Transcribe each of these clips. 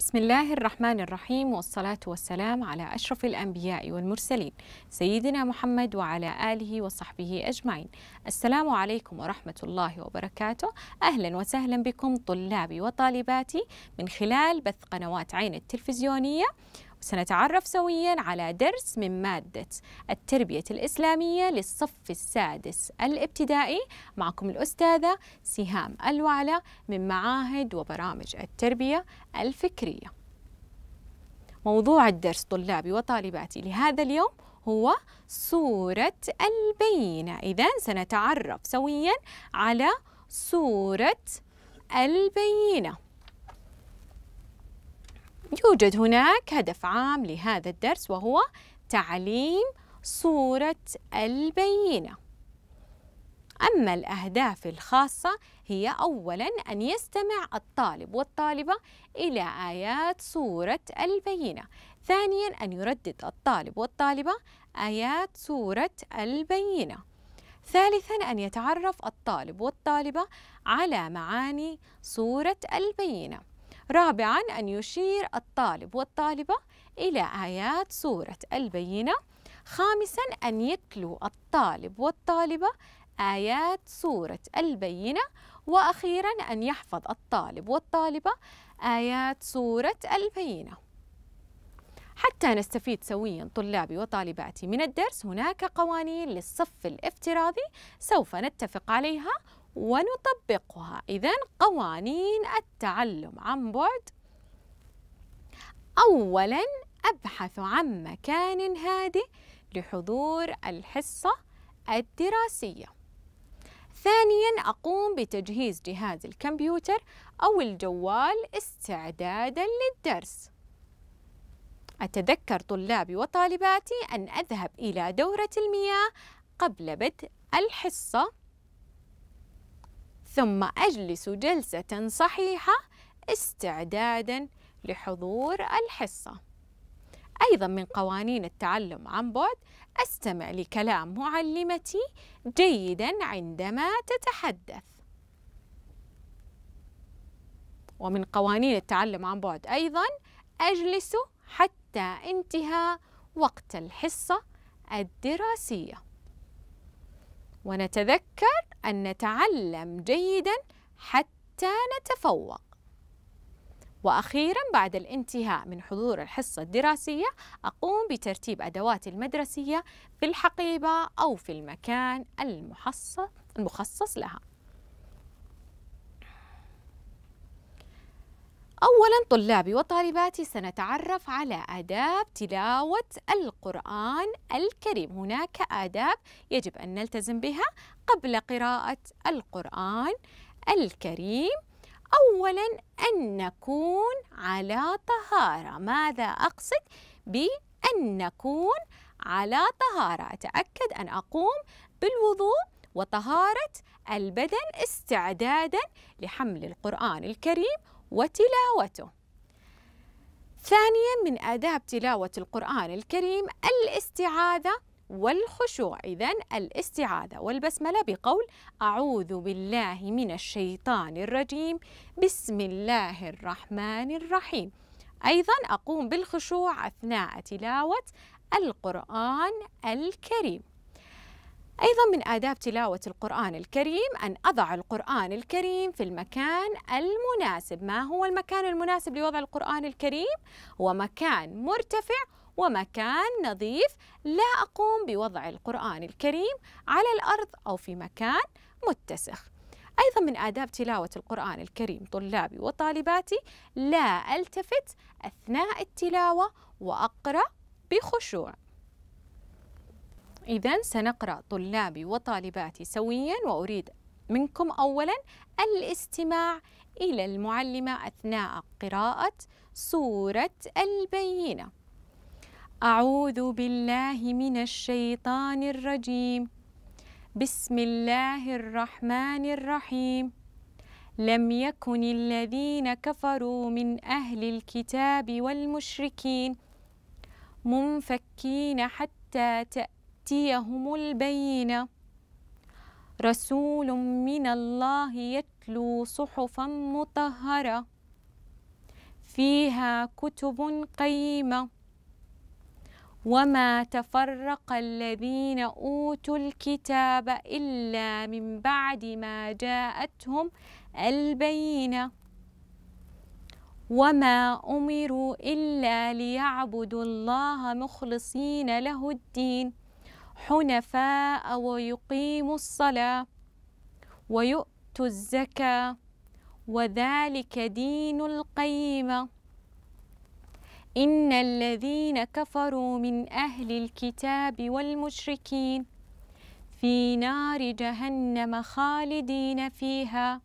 بسم الله الرحمن الرحيم والصلاة والسلام على أشرف الأنبياء والمرسلين سيدنا محمد وعلى آله وصحبه أجمعين السلام عليكم ورحمة الله وبركاته أهلا وسهلا بكم طلابي وطالباتي من خلال بث قنوات عين التلفزيونية سنتعرف سويا على درس من مادة التربية الإسلامية للصف السادس الابتدائي معكم الأستاذة سهام الوعلة من معاهد وبرامج التربية الفكرية موضوع الدرس طلابي وطالباتي لهذا اليوم هو سورة البينة إذا سنتعرف سويا على سورة البينة يوجد هناك هدف عام لهذا الدرس وهو تعليم صورة البينة أما الأهداف الخاصة هي أولاً أن يستمع الطالب والطالبة إلى آيات صورة البينة ثانياً أن يردد الطالب والطالبة آيات صورة البينة ثالثاً أن يتعرف الطالب والطالبة على معاني صورة البينة رابعا أن يشير الطالب والطالبة إلى آيات سورة البينة خامسا أن يتلو الطالب والطالبة آيات سورة البينة وأخيرا أن يحفظ الطالب والطالبة آيات سورة البينة حتى نستفيد سويا طلابي وطالباتي من الدرس هناك قوانين للصف الافتراضي سوف نتفق عليها ونطبقها إذا قوانين التعلم عن بعد أولا أبحث عن مكان هادئ لحضور الحصة الدراسية ثانيا أقوم بتجهيز جهاز الكمبيوتر أو الجوال استعدادا للدرس أتذكر طلابي وطالباتي أن أذهب إلى دورة المياه قبل بدء الحصة ثم أجلس جلسة صحيحة استعدادا لحضور الحصة أيضا من قوانين التعلم عن بعد أستمع لكلام معلمتي جيدا عندما تتحدث ومن قوانين التعلم عن بعد أيضا أجلس حتى انتهاء وقت الحصة الدراسية ونتذكر أن نتعلم جيدا حتى نتفوق وأخيرا بعد الانتهاء من حضور الحصة الدراسية أقوم بترتيب أدواتي المدرسية في الحقيبة أو في المكان المخصص لها أولا طلابي وطالباتي سنتعرف على آداب تلاوة القرآن الكريم هناك آداب يجب أن نلتزم بها قبل قراءة القرآن الكريم أولا أن نكون على طهارة ماذا أقصد بأن نكون على طهارة أتأكد أن أقوم بالوضوء وطهارة البدن استعدادا لحمل القرآن الكريم وتلاوته ثانيا من آداب تلاوة القرآن الكريم الاستعاذة والخشوع إذا الاستعاذة والبسملة بقول أعوذ بالله من الشيطان الرجيم بسم الله الرحمن الرحيم أيضا أقوم بالخشوع أثناء تلاوة القرآن الكريم أيضا من آداب تلاوة القرآن الكريم أن أضع القرآن الكريم في المكان المناسب ما هو المكان المناسب لوضع القرآن الكريم؟ هو مكان مرتفع ومكان نظيف لا أقوم بوضع القرآن الكريم على الأرض أو في مكان متسخ أيضا من آداب تلاوة القرآن الكريم طلابي وطالباتي لا ألتفت أثناء التلاوة وأقرأ بخشوع إذا سنقرأ طلابي وطالباتي سويا وأريد منكم أولا الاستماع إلى المعلمة أثناء قراءة سورة البينة أعوذ بالله من الشيطان الرجيم بسم الله الرحمن الرحيم لم يكن الذين كفروا من أهل الكتاب والمشركين منفكين حتى تأتي تأتيهم البينة رسول من الله يتلو صحفا مطهرة فيها كتب قيمة وما تفرق الذين أوتوا الكتاب إلا من بعد ما جاءتهم البينة وما أمروا إلا ليعبدوا الله مخلصين له الدين حنفاء ويقيموا الصلاة ويؤتوا الزكاة وذلك دين القيمة إن الذين كفروا من أهل الكتاب والمشركين في نار جهنم خالدين فيها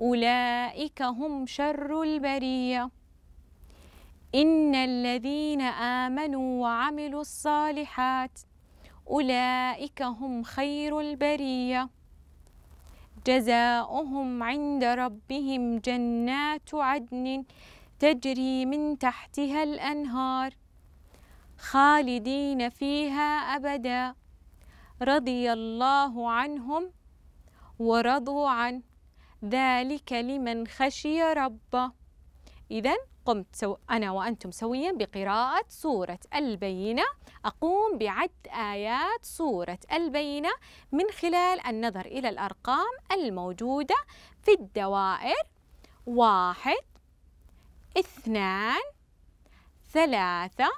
أولئك هم شر البرية إن الذين آمنوا وعملوا الصالحات أولئك هم خير البرية جزاؤهم عند ربهم جنات عدن تجري من تحتها الأنهار خالدين فيها أبدا رضي الله عنهم ورضوا عنه ذلك لمن خشي ربه إذا قمت سو أنا وأنتم سويا بقراءة سورة البينة أقوم بعد آيات سورة البينة من خلال النظر إلى الأرقام الموجودة في الدوائر واحد اثنان ثلاثة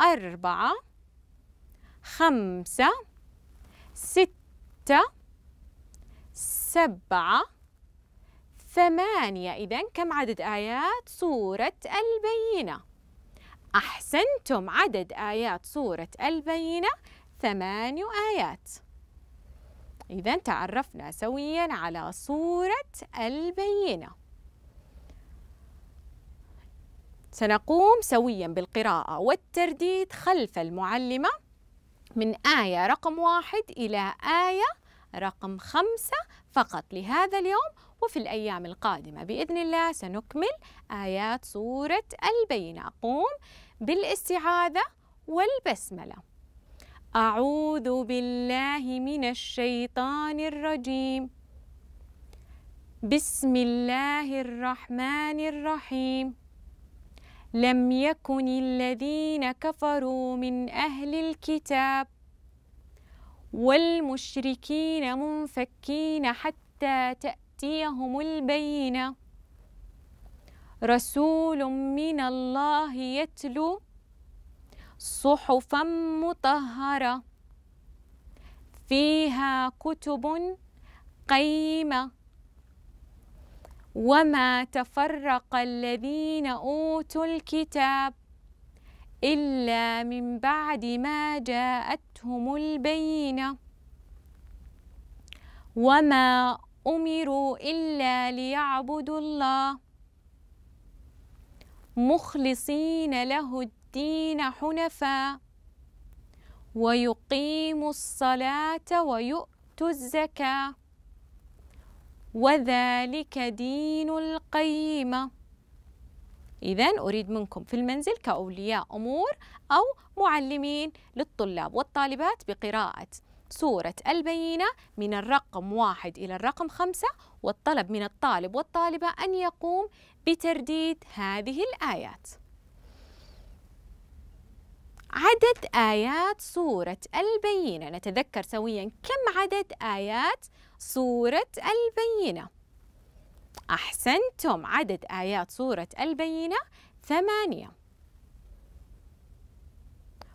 أربعة خمسة ستة سبعة ثمانية إذا كم عدد آيات سورة البينة؟ أحسنتم عدد آيات سورة البينة ثماني آيات إذا تعرفنا سويا على سورة البينة سنقوم سويا بالقراءة والترديد خلف المعلمة من آية رقم واحد إلى آية رقم خمسة فقط لهذا اليوم وفي الأيام القادمة بإذن الله سنكمل آيات سورة البينة أقوم بالاستعاذة والبسملة أعوذ بالله من الشيطان الرجيم بسم الله الرحمن الرحيم لم يكن الذين كفروا من أهل الكتاب والمشركين منفكين حتى تأتي تأتيهم البينة رسول من الله يتلو صحفا مطهرة فيها كتب قيمة وما تفرق الذين أوتوا الكتاب إلا من بعد ما جاءتهم البينة وما أمروا إلا ليعبدوا الله مخلصين له الدين حنفا ويقيموا الصلاة ويؤتوا الزكاة وذلك دين القيمة إذا أريد منكم في المنزل كأولياء أمور أو معلمين للطلاب والطالبات بقراءة صورة البينة من الرقم واحد إلى الرقم خمسة والطلب من الطالب والطالبة أن يقوم بترديد هذه الآيات عدد آيات صورة البينة نتذكر سويا كم عدد آيات صورة البينة أحسنتم عدد آيات صورة البينة ثمانية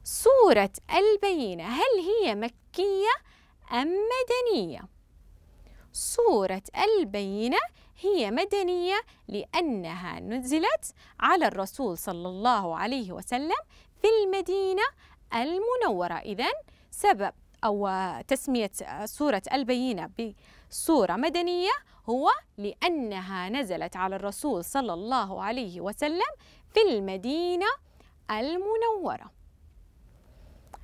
صورة البينة هل هي مكية سلوكية أم مدنية؟ صورة البينة هي مدنية لأنها نزلت على الرسول صلى الله عليه وسلم في المدينة المنورة إذا سبب أو تسمية سورة البينة بصورة مدنية هو لأنها نزلت على الرسول صلى الله عليه وسلم في المدينة المنورة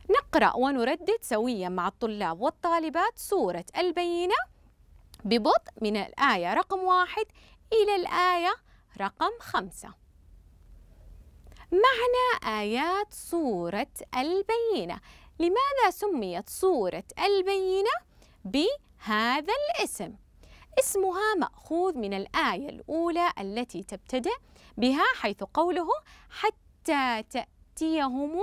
نقرأ ونردد سويا مع الطلاب والطالبات سورة البينة ببطء من الآية رقم واحد إلى الآية رقم خمسة معنى آيات سورة البينة لماذا سميت سورة البينة بهذا الاسم؟ اسمها مأخوذ من الآية الأولى التي تبتدئ بها حيث قوله حتى تأتيهم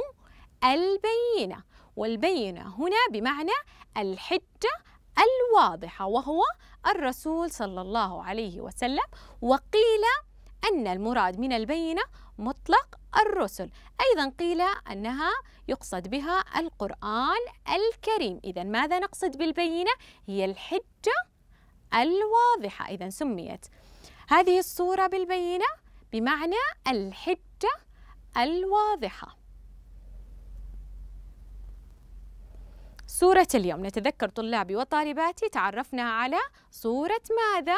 البينة والبينة هنا بمعنى الحجة الواضحة وهو الرسول صلى الله عليه وسلم وقيل أن المراد من البينة مطلق الرسل أيضا قيل أنها يقصد بها القرآن الكريم إذا ماذا نقصد بالبينة؟ هي الحجة الواضحة إذا سميت هذه الصورة بالبينة بمعنى الحجة الواضحة صورة اليوم نتذكر طلابي وطالباتي تعرفنا على صورة ماذا؟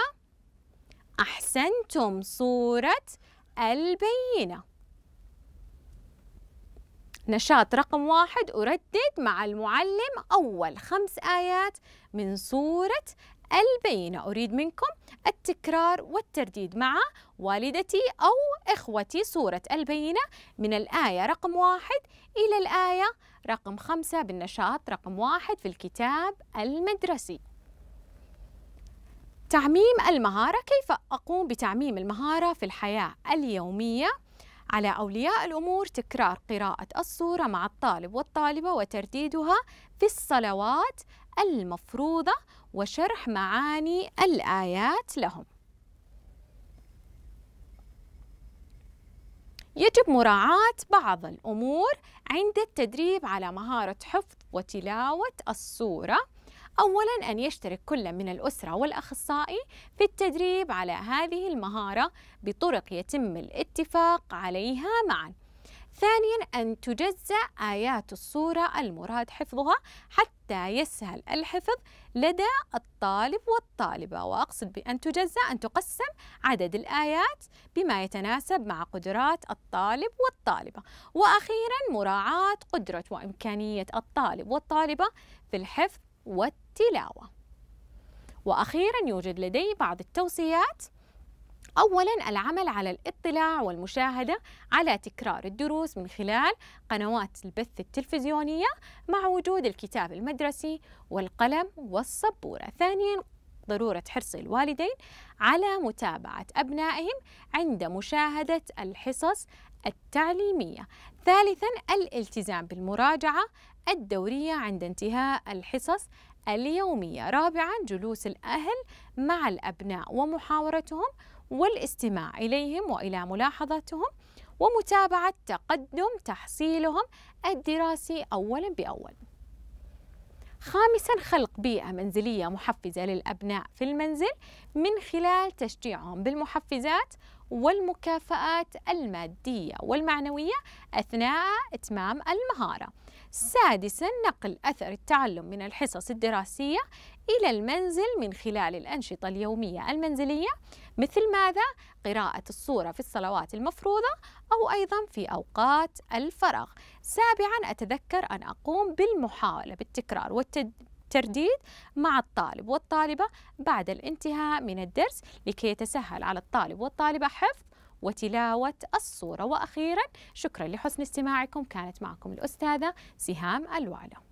أحسنتم صورة البينة نشاط رقم واحد أردد مع المعلم أول خمس آيات من صورة البينة أريد منكم التكرار والترديد مع والدتي أو إخوتي سورة البينة من الآية رقم واحد إلى الآية رقم خمسة بالنشاط رقم واحد في الكتاب المدرسي تعميم المهارة كيف أقوم بتعميم المهارة في الحياة اليومية على أولياء الأمور تكرار قراءة الصورة مع الطالب والطالبة وترديدها في الصلوات المفروضة وشرح معاني الآيات لهم يجب مراعاة بعض الأمور عند التدريب على مهارة حفظ وتلاوة الصورة أولاً أن يشترك كل من الأسرة والأخصائي في التدريب على هذه المهارة بطرق يتم الاتفاق عليها معاً ثانيا أن تجزأ آيات الصورة المراد حفظها حتى يسهل الحفظ لدى الطالب والطالبة وأقصد بأن تجزأ أن تقسم عدد الآيات بما يتناسب مع قدرات الطالب والطالبة وأخيرا مراعاة قدرة وإمكانية الطالب والطالبة في الحفظ والتلاوة وأخيرا يوجد لدي بعض التوصيات أولا العمل على الاطلاع والمشاهدة على تكرار الدروس من خلال قنوات البث التلفزيونية مع وجود الكتاب المدرسي والقلم والسبورة ثانيا ضرورة حرص الوالدين على متابعة أبنائهم عند مشاهدة الحصص التعليمية ثالثا الالتزام بالمراجعة الدورية عند انتهاء الحصص اليومية رابعا جلوس الأهل مع الأبناء ومحاورتهم والاستماع إليهم وإلى ملاحظاتهم ومتابعة تقدم تحصيلهم الدراسي أولا بأول خامسا خلق بيئة منزلية محفزة للأبناء في المنزل من خلال تشجيعهم بالمحفزات والمكافآت المادية والمعنوية أثناء إتمام المهارة. سادسا نقل أثر التعلم من الحصص الدراسية إلى المنزل من خلال الأنشطة اليومية المنزلية مثل ماذا؟ قراءة الصورة في الصلوات المفروضة أو أيضا في أوقات الفراغ سابعا أتذكر أن أقوم بالمحاولة بالتكرار والتد... مع الطالب والطالبة بعد الانتهاء من الدرس لكي يتسهل على الطالب والطالبة حفظ وتلاوة الصورة وأخيرا شكرا لحسن استماعكم كانت معكم الأستاذة سهام الوعلو